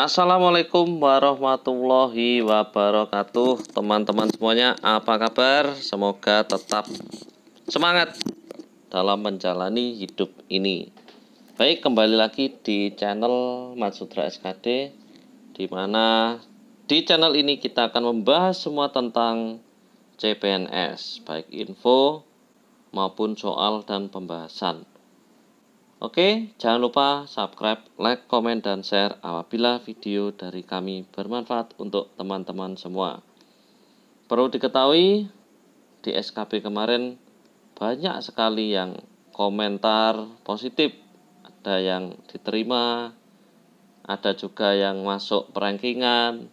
Assalamualaikum warahmatullahi wabarakatuh Teman-teman semuanya apa kabar? Semoga tetap semangat dalam menjalani hidup ini Baik kembali lagi di channel Matsudra SKD Dimana di channel ini kita akan membahas semua tentang CPNS Baik info maupun soal dan pembahasan Oke, jangan lupa subscribe, like, komen, dan share apabila video dari kami bermanfaat untuk teman-teman semua. Perlu diketahui, di SKB kemarin banyak sekali yang komentar positif. Ada yang diterima, ada juga yang masuk perangkingan,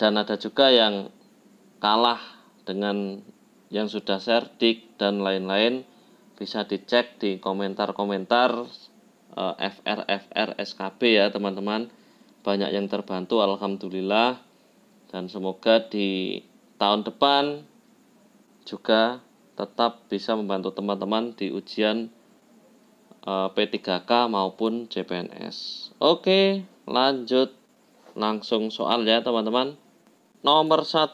dan ada juga yang kalah dengan yang sudah serdik dan lain-lain bisa dicek di komentar-komentar uh, eh, FRFR SKB ya teman-teman banyak yang terbantu alhamdulillah dan semoga di tahun depan juga tetap bisa membantu teman-teman di ujian eh, P3K maupun CPNS. Oke, lanjut langsung soal ya teman-teman. Nomor 1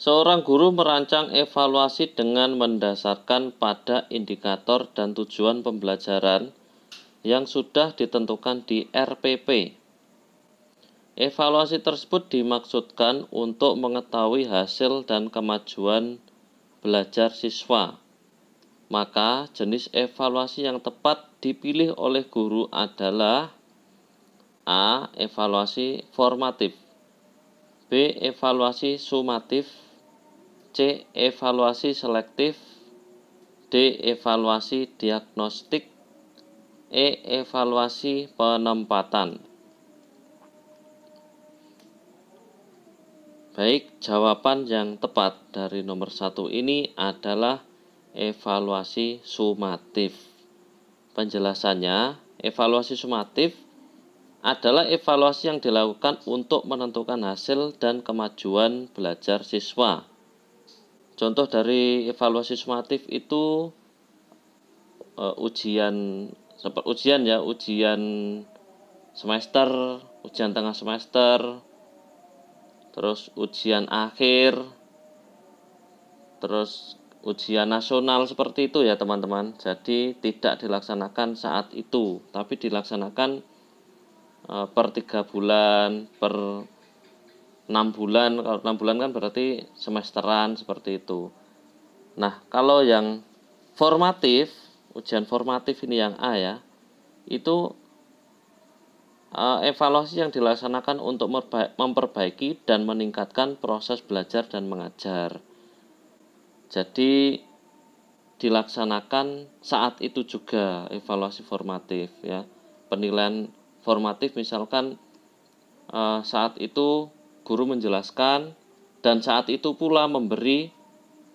Seorang guru merancang evaluasi dengan mendasarkan pada indikator dan tujuan pembelajaran yang sudah ditentukan di RPP. Evaluasi tersebut dimaksudkan untuk mengetahui hasil dan kemajuan belajar siswa. Maka, jenis evaluasi yang tepat dipilih oleh guru adalah A. Evaluasi formatif B. Evaluasi sumatif C. Evaluasi selektif D. Evaluasi diagnostik E. Evaluasi penempatan Baik, jawaban yang tepat dari nomor satu ini adalah evaluasi sumatif. Penjelasannya, evaluasi sumatif adalah evaluasi yang dilakukan untuk menentukan hasil dan kemajuan belajar siswa. Contoh dari evaluasi sumatif itu uh, ujian seperti ujian ya, ujian semester, ujian tengah semester, terus ujian akhir, terus ujian nasional seperti itu ya teman-teman. Jadi tidak dilaksanakan saat itu, tapi dilaksanakan uh, per tiga bulan, per 6 bulan kalau 6 bulan kan berarti semesteran seperti itu nah kalau yang formatif ujian formatif ini yang A ya itu eh, evaluasi yang dilaksanakan untuk memperbaiki dan meningkatkan proses belajar dan mengajar jadi dilaksanakan saat itu juga evaluasi formatif ya penilaian formatif misalkan eh, saat itu guru menjelaskan dan saat itu pula memberi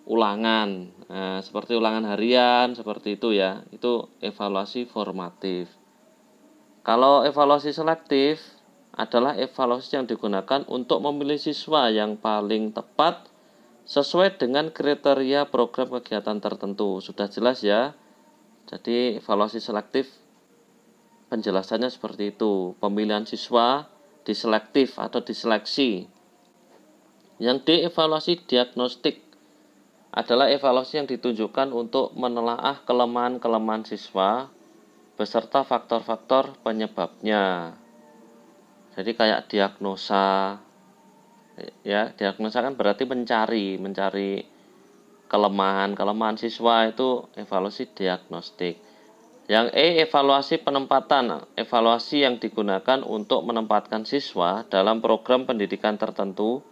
ulangan nah, seperti ulangan harian seperti itu ya itu evaluasi formatif kalau evaluasi selektif adalah evaluasi yang digunakan untuk memilih siswa yang paling tepat sesuai dengan kriteria program kegiatan tertentu sudah jelas ya jadi evaluasi selektif penjelasannya seperti itu pemilihan siswa diselektif atau diseleksi. Yang D evaluasi diagnostik adalah evaluasi yang ditunjukkan untuk menelaah kelemahan-kelemahan siswa beserta faktor-faktor penyebabnya. Jadi kayak diagnosa ya, diagnosa kan berarti mencari, mencari kelemahan-kelemahan siswa itu evaluasi diagnostik. Yang E evaluasi penempatan, evaluasi yang digunakan untuk menempatkan siswa dalam program pendidikan tertentu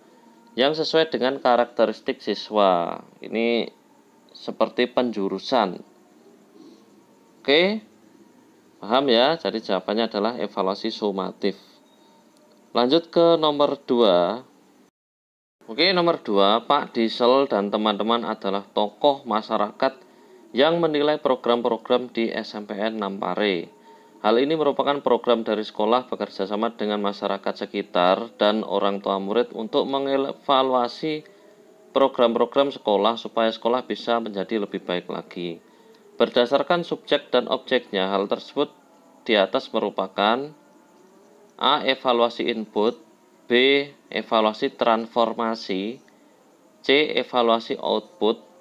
yang sesuai dengan karakteristik siswa. Ini seperti penjurusan. Oke. Paham ya? Jadi jawabannya adalah evaluasi sumatif. Lanjut ke nomor 2. Oke, nomor 2, Pak Diesel dan teman-teman adalah tokoh masyarakat yang menilai program-program di SMPN 6 Pare. Hal ini merupakan program dari sekolah bekerjasama dengan masyarakat sekitar dan orang tua murid untuk mengevaluasi program-program sekolah supaya sekolah bisa menjadi lebih baik lagi. Berdasarkan subjek dan objeknya, hal tersebut di atas merupakan A. Evaluasi input B. Evaluasi transformasi C. Evaluasi output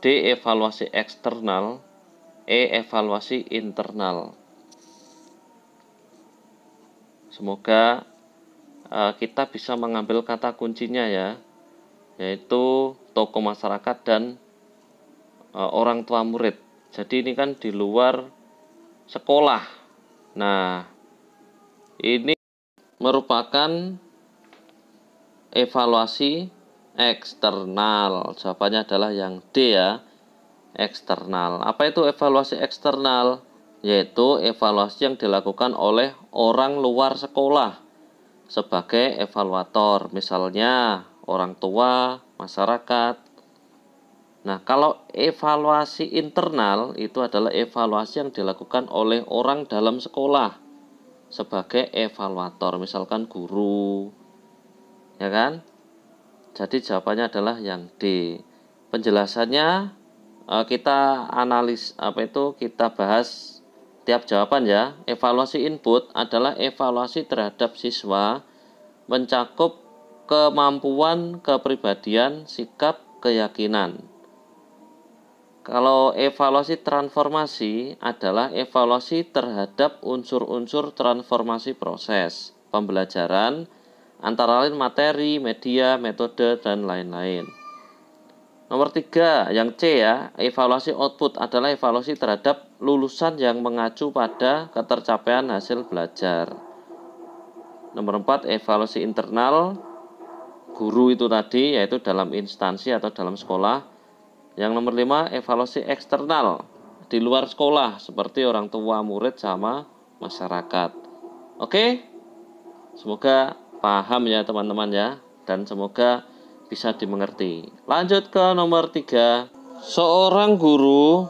D evaluasi eksternal, E evaluasi internal. Semoga uh, kita bisa mengambil kata kuncinya ya, yaitu toko masyarakat dan uh, orang tua murid. Jadi ini kan di luar sekolah. Nah, ini merupakan evaluasi eksternal. Jawabannya adalah yang D ya. Eksternal. Apa itu evaluasi eksternal? Yaitu evaluasi yang dilakukan oleh orang luar sekolah sebagai evaluator. Misalnya orang tua, masyarakat. Nah, kalau evaluasi internal itu adalah evaluasi yang dilakukan oleh orang dalam sekolah sebagai evaluator, misalkan guru. Ya kan? Jadi jawabannya adalah yang D. Penjelasannya eh, kita analis apa itu kita bahas tiap jawaban ya. Evaluasi input adalah evaluasi terhadap siswa mencakup kemampuan, kepribadian, sikap, keyakinan. Kalau evaluasi transformasi adalah evaluasi terhadap unsur-unsur transformasi proses pembelajaran antara lain materi, media, metode, dan lain-lain. Nomor tiga, yang C ya, evaluasi output adalah evaluasi terhadap lulusan yang mengacu pada ketercapaian hasil belajar. Nomor empat, evaluasi internal guru itu tadi, yaitu dalam instansi atau dalam sekolah. Yang nomor lima, evaluasi eksternal di luar sekolah, seperti orang tua, murid, sama masyarakat. Oke, semoga paham ya teman-teman ya dan semoga bisa dimengerti. Lanjut ke nomor tiga Seorang guru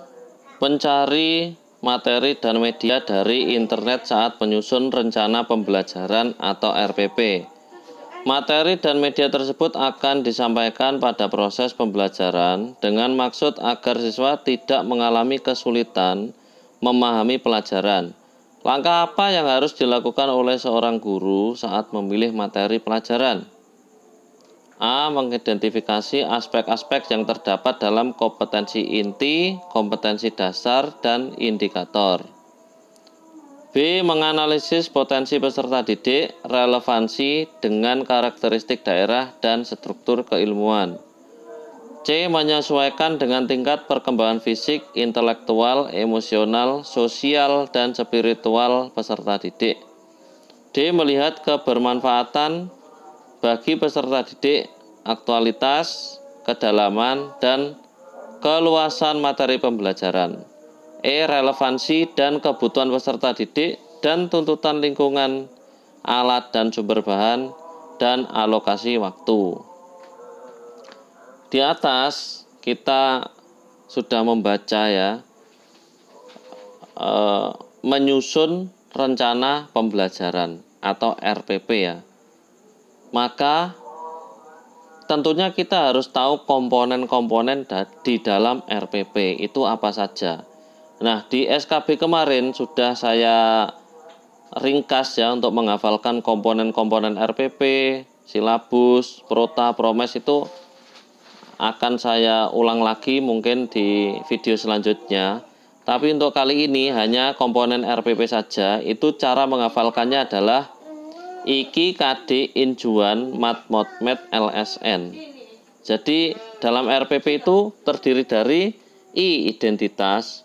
pencari materi dan media dari internet saat menyusun rencana pembelajaran atau RPP. Materi dan media tersebut akan disampaikan pada proses pembelajaran dengan maksud agar siswa tidak mengalami kesulitan memahami pelajaran Langkah apa yang harus dilakukan oleh seorang guru saat memilih materi pelajaran? A. Mengidentifikasi aspek-aspek yang terdapat dalam kompetensi inti, kompetensi dasar, dan indikator. B. Menganalisis potensi peserta didik, relevansi dengan karakteristik daerah dan struktur keilmuan. C. Menyesuaikan dengan tingkat perkembangan fisik, intelektual, emosional, sosial, dan spiritual peserta didik. D. Melihat kebermanfaatan bagi peserta didik, aktualitas, kedalaman, dan keluasan materi pembelajaran. E. Relevansi dan kebutuhan peserta didik dan tuntutan lingkungan, alat dan sumber bahan, dan alokasi waktu. Di atas kita sudah membaca ya e, menyusun rencana pembelajaran atau RPP ya. Maka tentunya kita harus tahu komponen-komponen di dalam RPP itu apa saja. Nah, di SKB kemarin sudah saya ringkas ya untuk menghafalkan komponen-komponen RPP, silabus, prota, promes itu akan saya ulang lagi mungkin di video selanjutnya. Tapi untuk kali ini hanya komponen RPP saja. Itu cara menghafalkannya adalah IKI KD Injuan Mat Mod Met LSN. Jadi dalam RPP itu terdiri dari I identitas,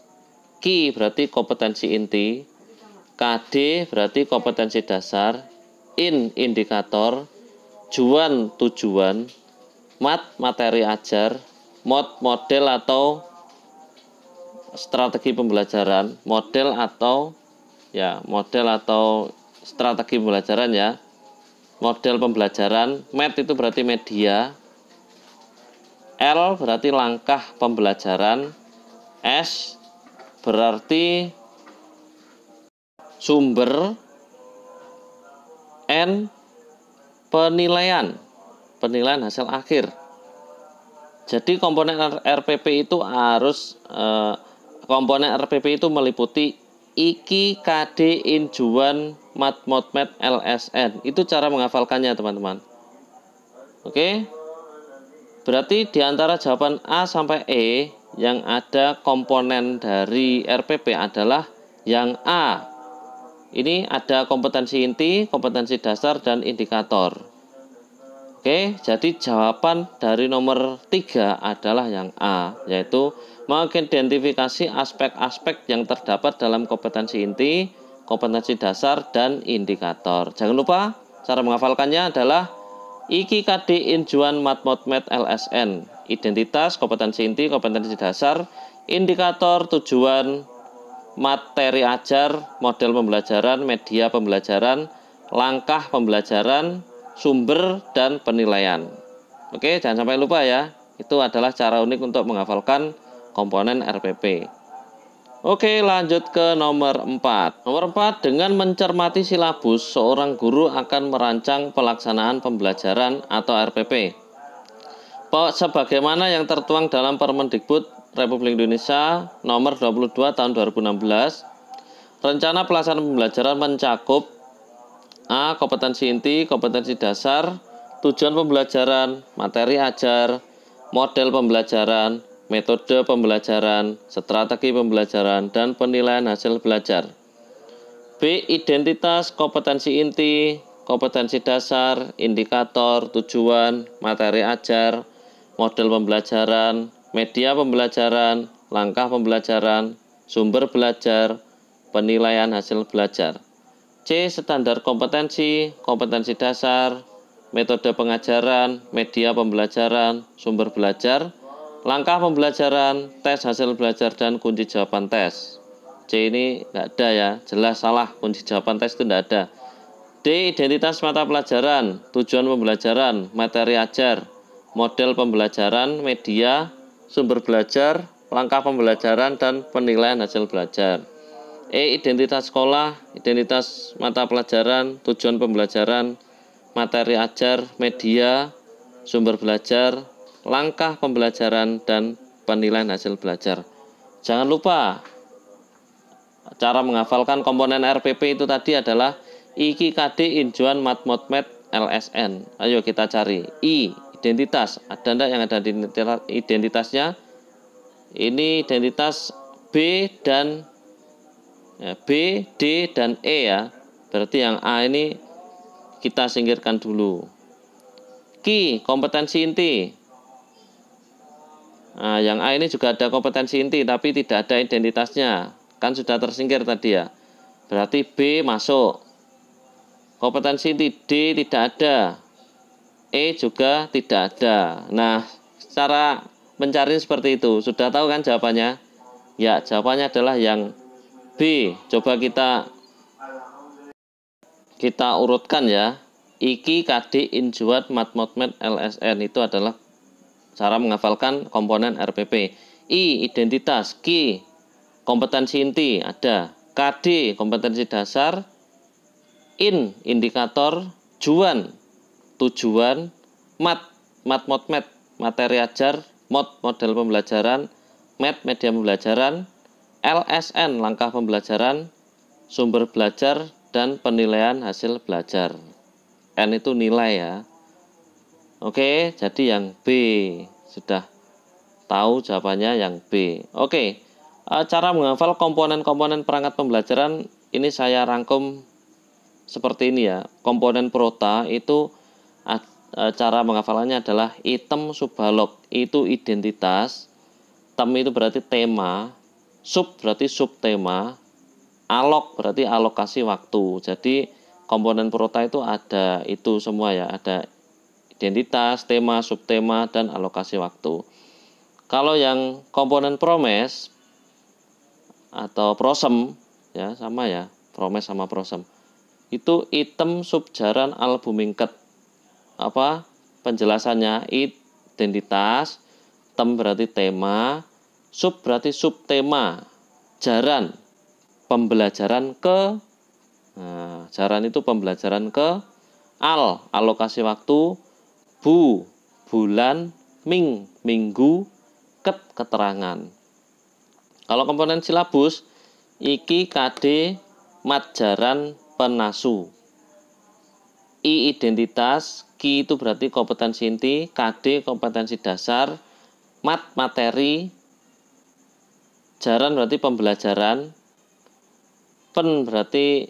Ki berarti kompetensi inti, KD berarti kompetensi dasar, in indikator, juan tujuan, mat materi ajar mod model atau strategi pembelajaran model atau ya model atau strategi pembelajaran ya model pembelajaran met itu berarti media L berarti langkah pembelajaran S berarti sumber N penilaian penilaian hasil akhir. Jadi komponen RPP itu harus eh, komponen RPP itu meliputi IKI, KD, Injuan, Mat, Mat LSN. Itu cara menghafalkannya, teman-teman. Oke? Berarti di antara jawaban A sampai E yang ada komponen dari RPP adalah yang A. Ini ada kompetensi inti, kompetensi dasar, dan indikator. Oke, jadi jawaban dari nomor 3 adalah yang A, yaitu mengidentifikasi aspek-aspek yang terdapat dalam kompetensi inti, kompetensi dasar, dan indikator. Jangan lupa, cara menghafalkannya adalah IKI KD Injuan Matmotmet LSN, identitas, kompetensi inti, kompetensi dasar, indikator, tujuan, materi ajar, model pembelajaran, media pembelajaran, langkah pembelajaran, sumber dan penilaian. Oke, jangan sampai lupa ya. Itu adalah cara unik untuk menghafalkan komponen RPP. Oke, lanjut ke nomor 4. Nomor 4, dengan mencermati silabus, seorang guru akan merancang pelaksanaan pembelajaran atau RPP. Sebagaimana yang tertuang dalam Permendikbud Republik Indonesia nomor 22 tahun 2016, rencana pelaksanaan pembelajaran mencakup A. Kompetensi inti, kompetensi dasar, tujuan pembelajaran, materi ajar, model pembelajaran, metode pembelajaran, strategi pembelajaran, dan penilaian hasil belajar. B. Identitas, kompetensi inti, kompetensi dasar, indikator, tujuan, materi ajar, model pembelajaran, media pembelajaran, langkah pembelajaran, sumber belajar, penilaian hasil belajar. C. Standar kompetensi, kompetensi dasar, metode pengajaran, media pembelajaran, sumber belajar, langkah pembelajaran, tes hasil belajar, dan kunci jawaban tes. C ini tidak ada ya, jelas salah, kunci jawaban tes itu tidak ada. D. Identitas mata pelajaran, tujuan pembelajaran, materi ajar, model pembelajaran, media, sumber belajar, langkah pembelajaran, dan penilaian hasil belajar. E. Identitas sekolah, identitas mata pelajaran, tujuan pembelajaran, materi ajar, media, sumber belajar, langkah pembelajaran, dan penilaian hasil belajar. Jangan lupa, cara menghafalkan komponen RPP itu tadi adalah IKI KD Injuan Matmotmet LSN. Ayo kita cari. I. Identitas. Ada enggak yang ada di identitasnya? Ini identitas B dan ya, B, D, dan E ya. Berarti yang A ini kita singkirkan dulu. K kompetensi inti. Nah, yang A ini juga ada kompetensi inti, tapi tidak ada identitasnya. Kan sudah tersingkir tadi ya. Berarti B masuk. Kompetensi inti D tidak ada. E juga tidak ada. Nah, cara mencari seperti itu. Sudah tahu kan jawabannya? Ya, jawabannya adalah yang B coba kita kita urutkan ya Iki KD Injuat Matmotmet LSN itu adalah cara menghafalkan komponen RPP I identitas K, kompetensi inti ada KD kompetensi dasar in indikator juan tujuan mat mat mod mat materi ajar mod model pembelajaran mat media pembelajaran LSN langkah pembelajaran, sumber belajar dan penilaian hasil belajar. N itu nilai ya. Oke, jadi yang B sudah tahu jawabannya yang B. Oke. E, cara menghafal komponen-komponen perangkat pembelajaran ini saya rangkum seperti ini ya. Komponen prota itu e, cara menghafalannya adalah item subalog itu identitas, tem itu berarti tema, Sub berarti subtema, alok berarti alokasi waktu. Jadi komponen prota itu ada itu semua ya, ada identitas, tema, subtema dan alokasi waktu. Kalau yang komponen promes atau prosem ya sama ya, promes sama prosem. Itu item subjaran albumingket. Apa penjelasannya? Identitas, tem berarti tema, Sub berarti subtema, jaran, pembelajaran ke nah, jaran itu pembelajaran ke al, alokasi waktu, bu, bulan, ming, minggu, ket, keterangan. Kalau komponen silabus, iki KD mat jaran penasu. I identitas, ki itu berarti kompetensi inti, KD kompetensi dasar, mat materi, Jaran berarti pembelajaran. Pen berarti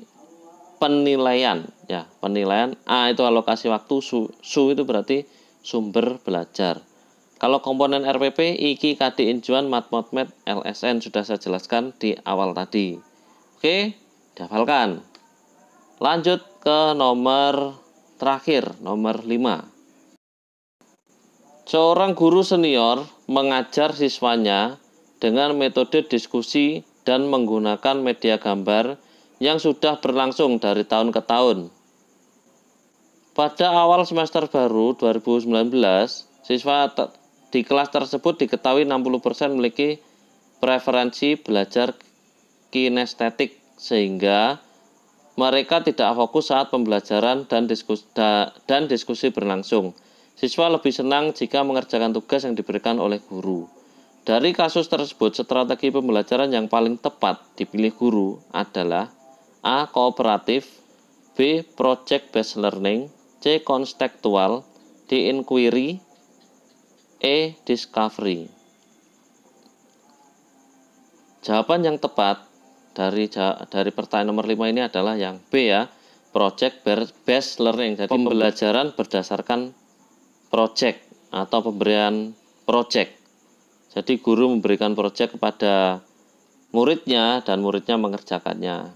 penilaian ya, penilaian. A itu alokasi waktu, su, su itu berarti sumber belajar. Kalau komponen RPP, IKI, KD, Injuan, Mat, LSN sudah saya jelaskan di awal tadi. Oke, dihafalkan. Lanjut ke nomor terakhir, nomor 5. Seorang guru senior mengajar siswanya dengan metode diskusi dan menggunakan media gambar yang sudah berlangsung dari tahun ke tahun. Pada awal semester baru 2019, siswa di kelas tersebut diketahui 60% memiliki preferensi belajar kinestetik sehingga mereka tidak fokus saat pembelajaran dan diskusi, dan diskusi berlangsung. Siswa lebih senang jika mengerjakan tugas yang diberikan oleh guru. Dari kasus tersebut, strategi pembelajaran yang paling tepat dipilih guru adalah A. Kooperatif B. Project Based Learning C. Konstektual D. Inquiry E. Discovery Jawaban yang tepat dari dari pertanyaan nomor 5 ini adalah yang B ya, project based learning. Jadi pembelajaran berdasarkan project atau pemberian project. Jadi guru memberikan proyek kepada muridnya dan muridnya mengerjakannya.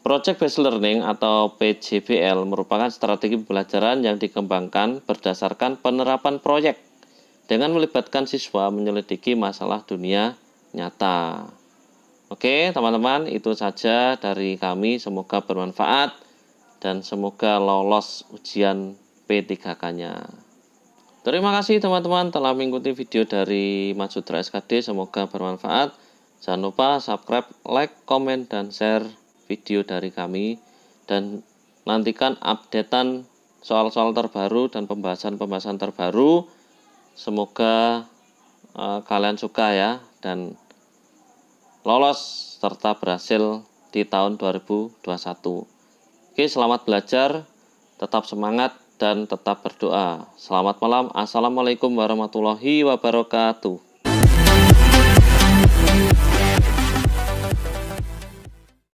Project Based Learning atau PJBL merupakan strategi pembelajaran yang dikembangkan berdasarkan penerapan proyek dengan melibatkan siswa menyelidiki masalah dunia nyata. Oke, teman-teman, itu saja dari kami. Semoga bermanfaat dan semoga lolos ujian P3K-nya. Terima kasih teman-teman telah mengikuti video dari Majudra SKD. Semoga bermanfaat. Jangan lupa subscribe, like, komen, dan share video dari kami. Dan nantikan updatean soal-soal terbaru dan pembahasan-pembahasan terbaru. Semoga uh, kalian suka ya dan lolos serta berhasil di tahun 2021. Oke, selamat belajar, tetap semangat, dan tetap berdoa. Selamat malam. Assalamualaikum warahmatullahi wabarakatuh.